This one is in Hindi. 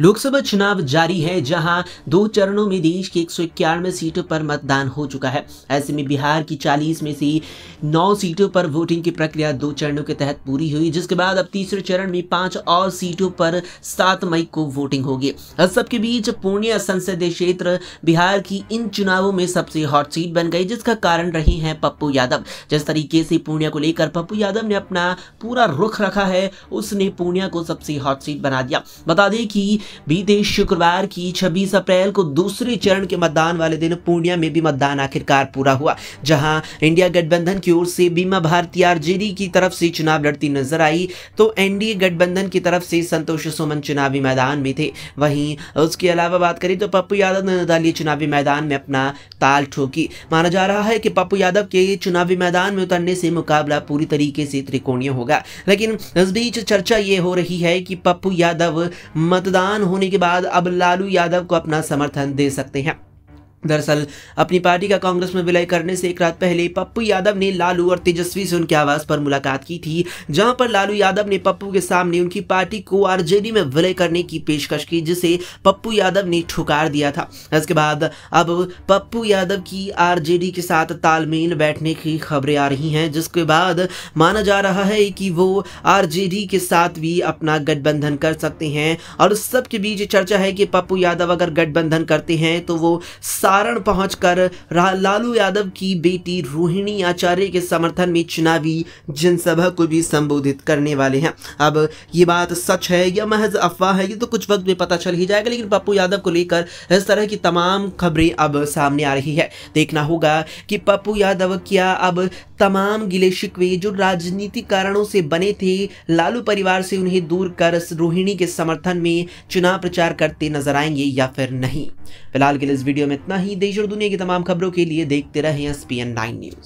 लोकसभा चुनाव जारी है जहां दो चरणों में देश की एक सौ सीटों पर मतदान हो चुका है ऐसे में बिहार की 40 में से 9 सीटों पर वोटिंग की प्रक्रिया दो चरणों के तहत पूरी हुई जिसके बाद अब तीसरे चरण में पांच और सीटों पर 7 मई को वोटिंग होगी इस सबके बीच पूर्णिया संसदीय क्षेत्र बिहार की इन चुनावों में सबसे हॉट सीट बन गई जिसका कारण रही है पप्पू यादव जिस तरीके से पूर्णिया को लेकर पप्पू यादव ने अपना पूरा रुख रखा है उसने पूर्णिया को सबसे हॉट सीट बना दिया बता दें कि बीते शुक्रवार की 26 अप्रैल को दूसरे चरण के मतदान वाले दिन पूर्णिया में भी मतदान आखिरकार पूरा हुआ जहां इंडिया गठबंधन की ओर से बीमा भारती आरजेडी की तरफ से चुनाव लड़ती नजर आई तो एनडीए गठबंधन की तरफ से संतोष सुमन चुनावी मैदान में थे वहीं उसके अलावा बात करें तो पप्पू यादव ने निर्दलीय चुनावी मैदान में अपना ताल ठोकी माना जा रहा है कि पप्पू यादव के चुनावी मैदान में उतरने से मुकाबला पूरी तरीके से त्रिकोणीय होगा लेकिन इस बीच चर्चा ये हो रही है कि पप्पू यादव मतदान नुकसान होने के बाद अब लालू यादव को अपना समर्थन दे सकते हैं दरअसल अपनी पार्टी का कांग्रेस में विलय करने से एक रात पहले पप्पू यादव ने लालू और तेजस्वी से उनके आवास पर मुलाकात की थी जहां पर लालू यादव ने पप्पू के सामने उनकी पार्टी को आरजेडी में विलय करने की पेशकश की जिसे पप्पू यादव ने ठुकार दिया था इसके बाद अब पप्पू यादव की आरजेडी के साथ तालमेल बैठने की खबरें आ रही हैं जिसके बाद माना जा रहा है कि वो आर के साथ भी अपना गठबंधन कर सकते हैं और उस सबके बीच चर्चा है कि पप्पू यादव अगर गठबंधन करते हैं तो वो सारण पहुंचकर लालू यादव की बेटी रोहिणी आचार्य के समर्थन में चुनावी जनसभा को भी संबोधित करने वाले हैं अब ये बात सच है या महज अफवाह है ये तो कुछ वक्त में पता चल ही जाएगा लेकिन पप्पू यादव को लेकर इस तरह की तमाम खबरें अब सामने आ रही है देखना होगा कि पप्पू यादव क्या अब तमाम गिले शिकवे जो राजनीतिक कारणों से बने थे लालू परिवार से उन्हें दूर कर रोहिणी के समर्थन में चुनाव प्रचार करते नजर आएंगे या फिर नहीं फिलहाल के लिए इस वीडियो में इतना ही देश और दुनिया की तमाम खबरों के लिए देखते रहे एस पी न्यूज